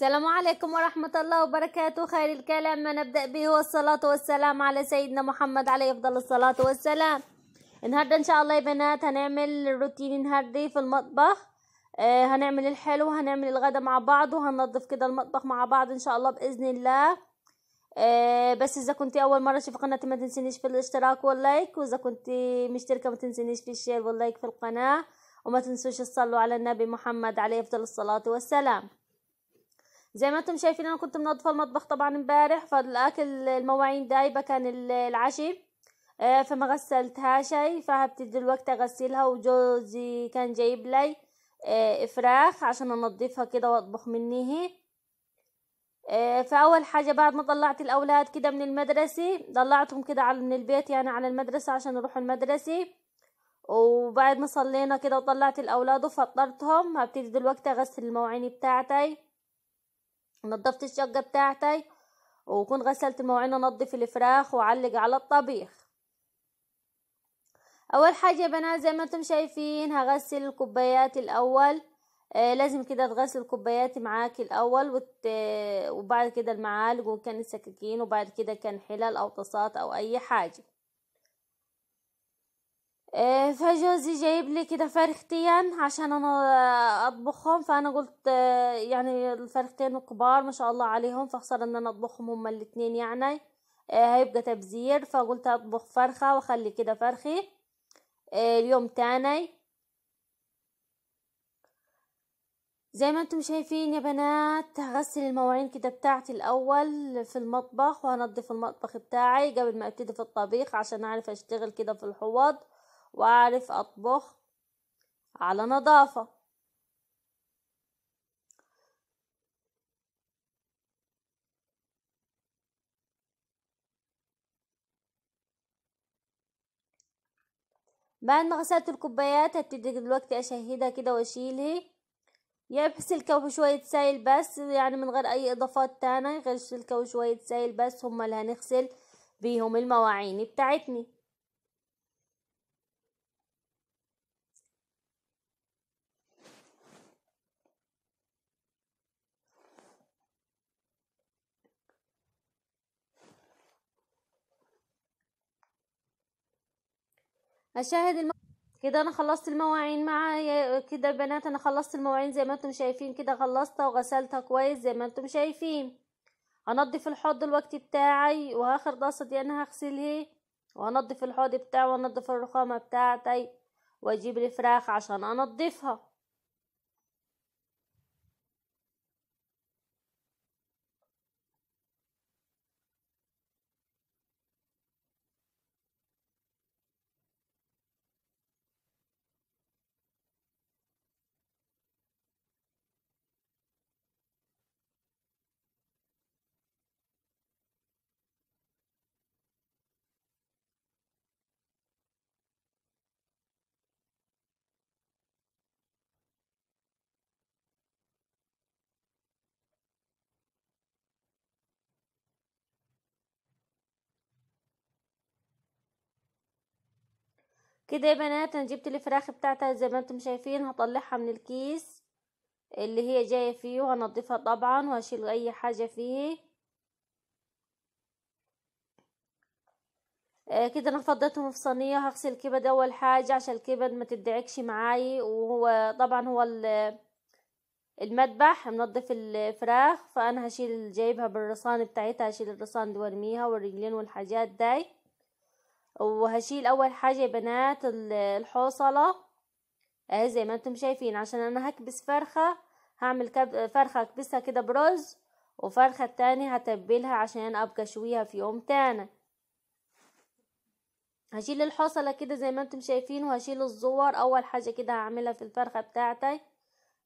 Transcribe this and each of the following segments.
السلام عليكم ورحمة الله وبركاته خير الكلام ما نبدأ به هو الصلاة والسلام على سيدنا محمد عليه أفضل الصلاة والسلام النهاردة إن شاء الله يا بنات هنعمل الروتين النهاردي في المطبخ آه هنعمل الحلو هنعمل الغدا مع بعض وهننظف كده المطبخ مع بعض إن شاء الله بإذن الله آه بس إذا كنت أول مرة في قناتي ما تنسينيش في الاشتراك واللايك وإذا كنت مشتركة ما تنسينيش في الشير واللايك في القناة وما تنسوش تصلوا على النبي محمد عليه أفضل الصلاة والسلام زي ما انتم شايفين انا كنت منظفه المطبخ طبعا امبارح فالاكل المواعين دايبه كان العشي آه، فما غسلتها شي فهبتدي الوقت اغسلها وجوزي كان جايب لي آه، افراخ عشان انضفها كده واطبخ منه آه، فاول حاجه بعد ما طلعت الاولاد كده من المدرسه طلعتهم كده من البيت يعني على المدرسه عشان يروحوا المدرسه وبعد ما صلينا كده وطلعت الاولاد وفطرتهم هبتدي دلوقتي اغسل المواعين بتاعتي نظفت الشقة بتاعتي وكون غسلت المواعين انضف الفراخ واعلق على الطبيخ اول حاجة يا بنات زي ما انتم شايفين هغسل الكوبايات الاول آه لازم كده تغسل الكوبايات معاك الاول وت... آه، وبعد كده المعالق وكان السكاكين وبعد كده كان حلل او طاسات او اي حاجة آه، فجوزي جايب لي كده فرختين عشان انا اطبخهم فانا قلت آه، يعني الفرختين كبار ما شاء الله عليهم فخسر ان انا اطبخهم هما الاتنين يعني آه، هيبقى تبذير فقلت اطبخ فرخة واخلي كده فرخي اليوم تاني زي ما انتم شايفين يا بنات هغسل المواعين كده بتاعتي الاول في المطبخ وهنضف المطبخ بتاعي قبل ما ابتدي في الطبيخ عشان اعرف اشتغل كده في الحوض وأعرف أطبخ على نظافة بعد ما غسلت الكوبايات هبتدي دلوقتي أشهدها كده وأشيلها يبس الكوب وشوية سايل بس يعني من غير أي إضافات تانية غير سلكة وشوية سايل بس هما اللي هنغسل بيهم المواعين بتاعتني هشاهد الم... كده انا خلصت المواعين معايا كده البنات انا خلصت المواعين زي ما انتم شايفين كده خلصتها وغسلتها كويس زي ما انتم شايفين هنضف الحوض دلوقتي بتاعي واخر ضاصه دي انا هغسلها وانضف الحوض بتاعي وانضف الرخامه بتاعتي واجيب الفراخ عشان انضفها كده يا بنات انا جبت الفراخ بتاعتها زي ما انتم شايفين هطلعها من الكيس اللي هي جايه فيه وهنضيفها طبعا وهشيل اي حاجه فيه آه كده انا فضيتهم في صينيه هغسل الكبد اول حاجه عشان الكبد ما تدعكش معاي وهو طبعا هو المذبح منضف الفراخ فانا هشيل جايبها بالرصان بتاعتها هشيل الرصان دي وارميها والرجلين والحاجات داي وهشيل اول حاجة بنات الحوصلة اهي زي ما انتم شايفين عشان انا هكبس فرخة هعمل كب... فرخة اكبسها كده برز وفرخة تاني هتبلها عشان ابقى اشويها في يوم تاني هشيل الحوصلة كده زي ما انتم شايفين وهشيل الزور اول حاجة كده هعملها في الفرخة بتاعتي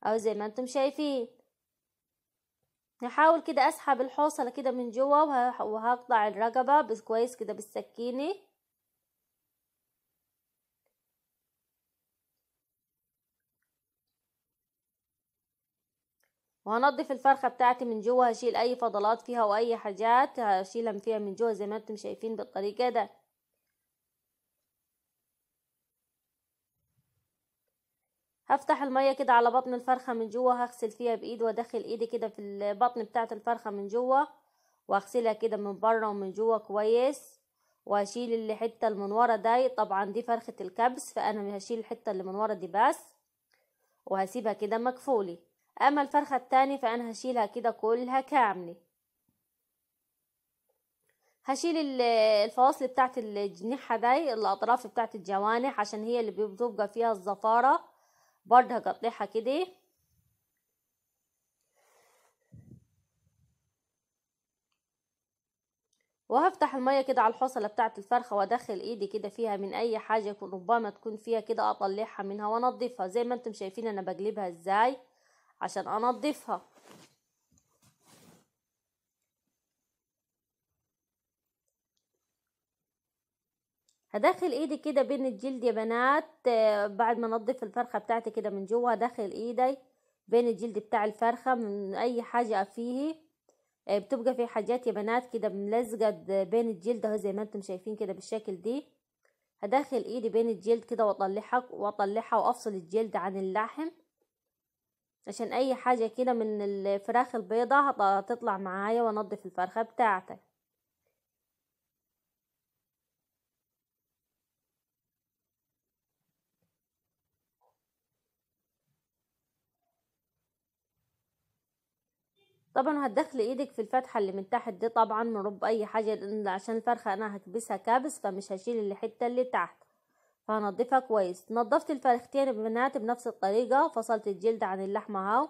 او زي ما انتم شايفين هحاول كده اسحب الحوصلة كده من جوا وهقطع الرقبة كويس كده بالسكينة وهنضف الفرخة بتاعتي من جوه هشيل اي فضلات فيها واي حاجات هشيلها من فيها من جوه زي ما انتم شايفين بالطريقة ده هفتح المية كده على بطن الفرخة من جوه هغسل فيها بايد وادخل ايدي كده في البطن بتاعة الفرخة من جوه واغسلها كده من بره ومن جوه كويس واشيل الحتة اللي من ورا دي طبعا دي فرخة الكبس فانا هشيل الحتة اللي من ورا دي بس وهسيبها كده مكفولة أما الفرخة التاني فأنا هشيلها كده كلها كاملة هشيل الفواصل بتاعت الجنيحة دي الأطراف بتاعت الجوانح عشان هي اللي بتبقى فيها الزفارة برضه هقطعها كده وهفتح المية كده على الحوصلة بتاعت الفرخة وادخل ايدي كده فيها من اي حاجة ربما تكون فيها كده اطلعها منها وانضفها زي ما انتم شايفين انا بقلبها ازاي عشان انضفها هدخل ايدي كده بين الجلد يا بنات بعد ما انضف الفرخه بتاعتي كده من جوا هدخل ايدي بين الجلد بتاع الفرخه من اي حاجه فيه بتبقى في حاجات يا بنات كده ملزقه بين الجلد اهو زي ما انتم شايفين كده بالشكل دي هدخل ايدي بين الجلد كده واطلعها واطلعها وافصل الجلد عن اللحم عشان اي حاجة كده من الفراخ البيضة هتطلع معايا وانضف الفرخة بتاعتك طبعا هتدخل ايدك في الفتحة اللي من تحت دي طبعا من رب اي حاجة عشان الفرخة انا هكبسها كابس فمش هشيل الحتة اللي تحت فهنضفها كويس نضفت الفرختين بنات بنفس الطريقة فصلت الجلد عن اللحمة اهو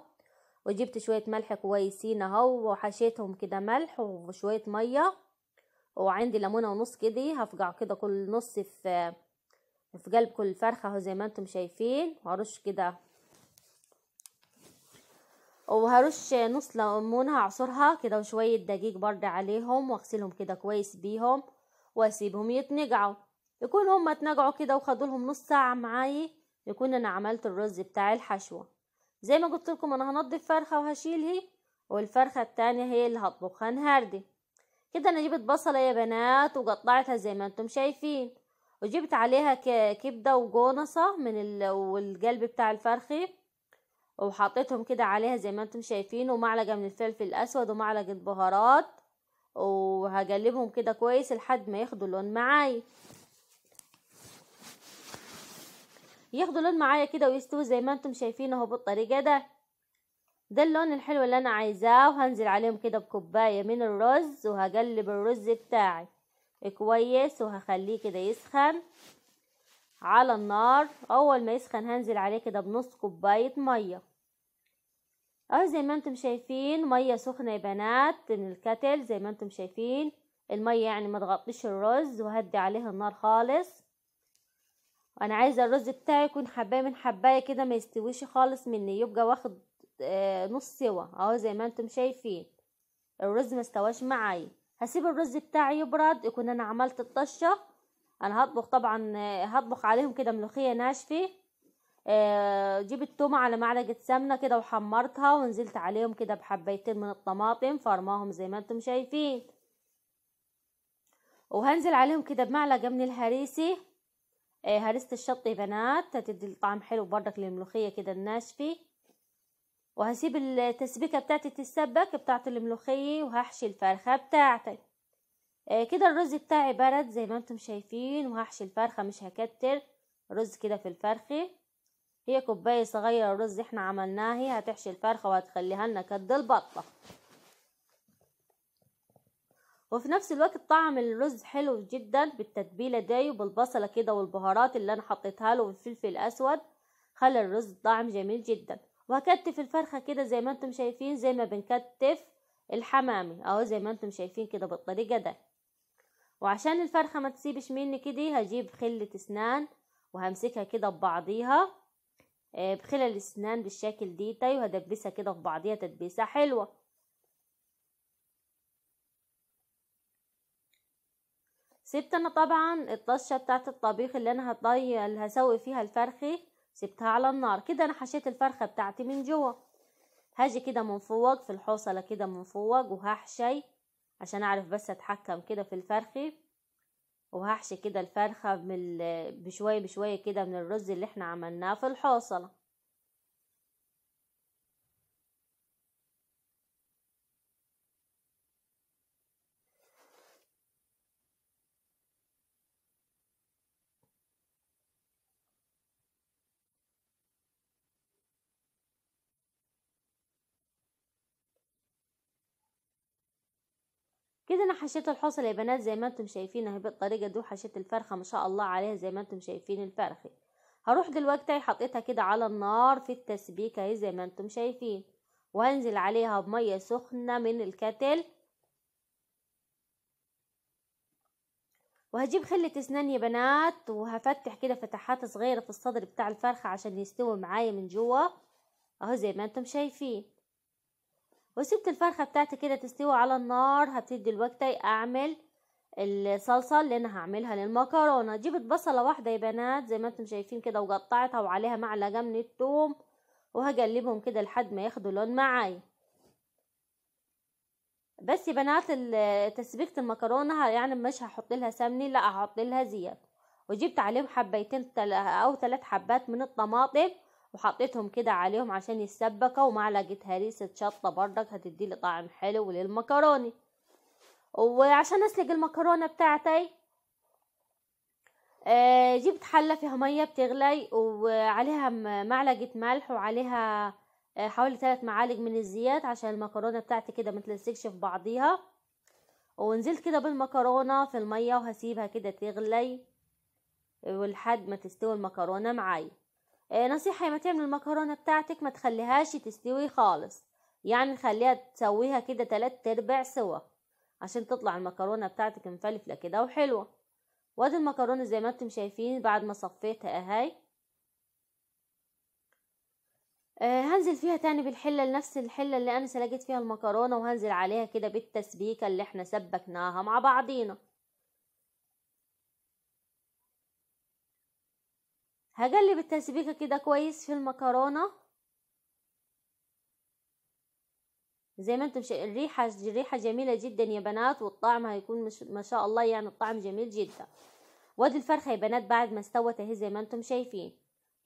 وجبت شوية ملح كويسين اهو وحشيتهم كده ملح وشوية مية وعندي ليمونة ونص كده هفقع كده كل نص في في قلب كل فرخة اهو زي ما انتم شايفين وهرش كده وهرش نص ليمونة هعصرها كده وشوية دقيق برضه عليهم واغسلهم كده كويس بيهم واسيبهم يتنقعوا يكون هما اتنجعوا كده وخدوا لهم نص ساعه معايا يكون انا عملت الرز بتاع الحشوه زي ما قلت لكم انا هنضف فرخه وهشيل هي والفرخه التانية هي اللي هطبخها نهارده كده انا جبت بصله يا بنات وقطعتها زي ما انتم شايفين وجبت عليها كبده وجونصه من ال... والقلب بتاع الفرخه وحطيتهم كده عليها زي ما انتم شايفين ومعلقه من الفلفل الاسود ومعلقه بهارات وهقلبهم كده كويس لحد ما ياخدوا لون معايا ياخدوا لون معايا كده ويستوي زي ما انتم شايفين اهو بالطريقه ده ده اللون الحلو اللي انا عايزاه وهنزل عليهم كده بكوبايه من الرز وهقلب الرز بتاعي كويس وهخليه كده يسخن على النار اول ما يسخن هنزل عليه كده بنص كوبايه ميه اهو زي ما انتم شايفين ميه سخنه يا بنات من الكتل زي ما انتم شايفين الميه يعني ما تغطيش الرز وهدي عليه النار خالص انا عايزه الرز بتاعي يكون حبايه من حبايه كده ما يستويش خالص مني يبقى واخد آه، نص سوا اهو زي ما انتم شايفين الرز ما استواش معايا هسيب الرز بتاعي يبرد يكون انا عملت الطشه انا هطبخ طبعا آه، هطبخ عليهم كده ملوخيه ناشفه آه، جيب التومة على معلقة سمنة كده وحمرتها ونزلت عليهم كده بحبيتين من الطماطم فرماهم زي ما انتم شايفين وهنزل عليهم كده بمعلقة من الهريسي هرست إيه، الشطي بنات هتدي طعم حلو بردك للملوخية كده الناشفة وهسيب التسبيكة بتاعتي تتسبك بتاعت الملوخية وهحشي الفرخة بتاعتي إيه، كده الرز بتاعي برد زي ما انتم شايفين وهحشي الفرخة مش هكتر رز كده في الفرخة هي كوباية صغيرة رز احنا عملناه هتحشي الفرخة وهتخليها لنا كد البطة وفي نفس الوقت طعم الرز حلو جدا بالتتبيله دي وبالبصله كده والبهارات اللي انا حطيتها له والفلفل الاسود خلى الرز طعم جميل جدا وهكتف الفرخه كده زي ما انتم شايفين زي ما بنكتف الحمامي اهو زي ما انتم شايفين كده بالطريقه ده وعشان الفرخه ما تسيبش مني كده هجيب خله اسنان وهمسكها كده ببعضيها آه، بخلل الاسنان بالشكل ديتي طيب، وهدبسها كده في بعضيها تدبيسه حلوه سبت انا طبعا الطشه بتاعت الطبيخ اللي انا هطي اللي هسوي فيها الفرخه سبتها على النار كده انا حشيت الفرخه بتاعتي من جوا هاجي كده من فوق في الحوصله كده من فوق وهحشي عشان اعرف بس اتحكم كده في الفرخه وهحشي كده الفرخه بشويه بشويه كده من الرز اللي احنا عملناه في الحوصله كده انا حشيت الحصل يا بنات زي ما انتم شايفين اهي بالطريقه دي وحشيت الفرخه ما شاء الله عليها زي ما انتم شايفين الفرخه هروح دلوقتي حطيتها كده على النار في التسبيكه اهي زي ما انتم شايفين وهنزل عليها بميه سخنه من الكتل وهجيب خلة اسنان يا بنات وهفتح كده فتحات صغيرة في الصدر بتاع الفرخة عشان يستوي معايا من جوا اهو زي ما انتم شايفين وسبت الفرخة بتاعتي كده تستوي على النار هبتدي لوقتي اعمل الصلصة اللي انا هعملها للمكرونة جبت بصلة واحدة يا بنات زي ما انتم شايفين كده وقطعتها وعليها معلقة من التوم وهقلبهم كده لحد ما ياخدوا لون معايا بس يا بنات تسبيكة المكرونة يعني مش هحط لها سمنة لا هحط لها زيت وجبت عليهم حبيتين او ثلاث حبات من الطماطم وحطيتهم كده عليهم عشان يتسبكوا ومعلقة هريسة شطة بردك هتديلي طعم حلو للمكرونة وعشان اسلق المكرونة بتاعتي آه، جبت حلة فيها مية بتغلي وعليها معلقة ملح وعليها آه، حوالي ثلاث معالق من الزيت عشان المكرونة بتاعتي كده تلزقش في بعضيها ونزلت كده بالمكرونة في المية وهسيبها كده تغلي ولحد ما تستوي المكرونة معايا آه، نصيحة يا تعمل المكرونة بتاعتك ما تخليهاش تستوي خالص يعني خليها تسويها كده تلات ارباع سوا عشان تطلع المكرونة بتاعتك مفلفلة كده وحلوة وادي المكرونة زي ما انتم شايفين بعد ما صفيتها اهي آه هنزل فيها تاني بالحلة لنفس الحلة اللي انا سلقت فيها المكرونة وهنزل عليها كده بالتسبيكة اللي احنا سبكناها مع بعضينا هقلب التسبيكة كده كويس في المكرونة زي ما انتم شايفين الريحة الريحة جميلة جدا يا بنات والطعم هيكون مش ما شاء الله يعني الطعم جميل جدا وادي الفرخة يا بنات بعد ما استوت اهي زي ما انتم شايفين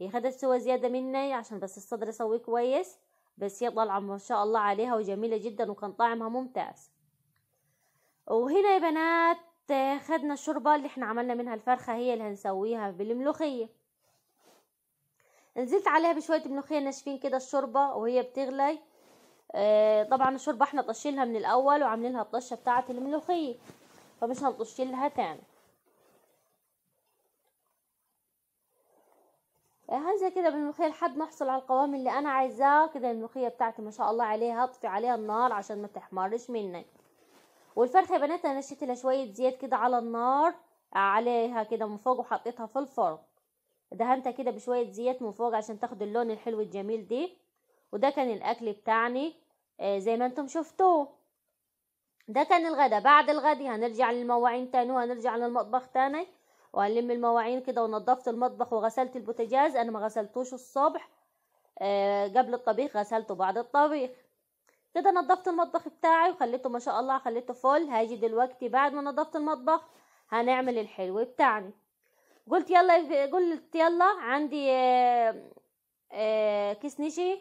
هي خدت سوى زيادة مني عشان بس الصدر اسويه كويس بس هي طالعة ما شاء الله عليها وجميلة جدا وكان طعمها ممتاز وهنا يا بنات خدنا الشوربة اللي احنا عملنا منها الفرخة هي اللي هنسويها بالملوخية نزلت عليها بشويه ملوخيه ناشفين كده الشوربه وهي بتغلي آه، طبعا الشوربه احنا طشيلها من الاول وعاملين لها الطشه بتاعه الملوخيه فمش هنطش لها تاني آه، هنزل كده بالملوخيه لحد ما احصل على القوام اللي انا عايزاه كده الملوخيه بتاعتي ما شاء الله عليها اطفي عليها النار عشان ما تحمرش مني والفرخه يا بنات انا نشيت لها شويه زيت كده على النار عليها كده من فوق وحطيتها في الفرن دهنتها كده بشوية زيت من فوق عشان تاخد اللون الحلو الجميل دي وده كان الاكل بتاعني آه، زي ما انتم شفتوه ده كان الغدا بعد الغدا هنرجع للمواعين تاني وهنرجع للمطبخ تاني وهنلم المواعين كده ونضفت المطبخ وغسلت البوتجاز انا ما غسلتوش الصبح آه، قبل الطبيخ غسلته بعد الطبيخ كده نضفت المطبخ بتاعي وخليته ما شاء الله خليته فل هاجي دلوقتي بعد ما نضفت المطبخ هنعمل الحلو بتاعنا قلت يلا قلت يلا عندي آه، آه، كيس نشي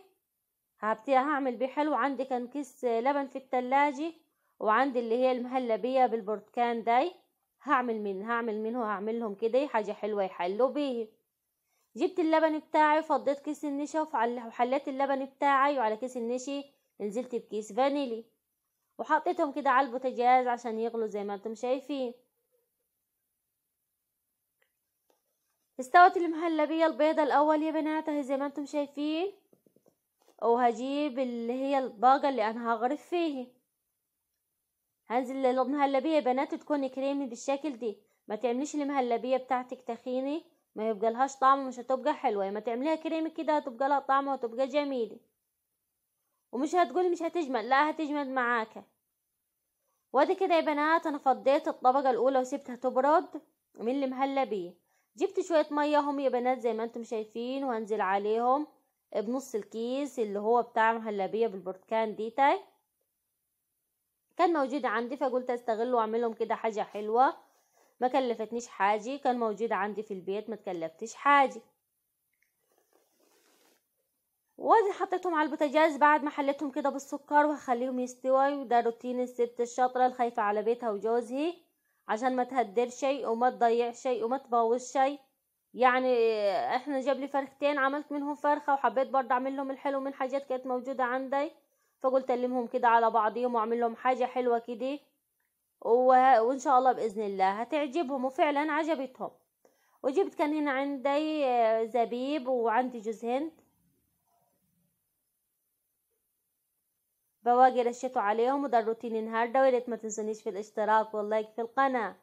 هعمل بيه حلو عندي كان كيس آه، لبن في التلاجة وعندي اللي هي المهلبية بالبرتكان داي هعمل من هعمل منه هعملهم كده حاجة حلوة يحلوا بيه جبت اللبن بتاعي وفضيت كيس النشا وحليت اللبن بتاعي وعلى كيس النشي نزلت بكيس فانيلي وحطيتهم كده على البوتاجاز عشان يغلوا زي ما انتم شايفين استوت المهلبية البيضة الأول يا بنات اهي زي ما انتم شايفين وهجيب اللي هي الباقة اللي انا هغرف فيه هنزل المهلبية يا بنات تكون كريمي بالشكل دي ما تعمليش المهلبية بتاعتك تخينة ما يبقى لهاش طعم ومش هتبقى حلوة ما تعمليها كريمي كده هتبقى لها طعم وتبقى جميلة ومش هتقولي مش هتجمد لا هتجمد معاك وادي كده يا بنات انا فضيت الطبقة الاولى وسبتها تبرد من المهلبية جبت شوية مية هم يا بنات زي ما انتم شايفين وهنزل عليهم بنص الكيس اللي هو بتاع مهلبية بالبرتكان دي تاي طيب. كان موجود عندي فقلت استغله واعملهم كده حاجة حلوة ما كلفتنيش حاجة كان موجود عندي في البيت ما تكلفتش حاجة وادي حطيتهم على البوتاجاز بعد ما حليتهم كده بالسكر وهخليهم يستوي وده روتين الست الشاطرة الخايفة على بيتها وجوزها عشان ما تهدر شيء وما تضيع شيء وما تبوظ شيء يعني احنا جاب لي فرختين عملت منهم فرخه وحبيت برضه اعمل لهم الحلو من حاجات كانت موجوده عندي فقلت المهم كده على بعضيهم واعمل لهم حاجه حلوه كده وان شاء الله باذن الله هتعجبهم وفعلا عجبتهم وجبت كان هنا عندي زبيب وعندي جوز هند بواقي رشيته عليهم وده الروتين النهارده ويا ما تنسونيش في الاشتراك واللايك في القناه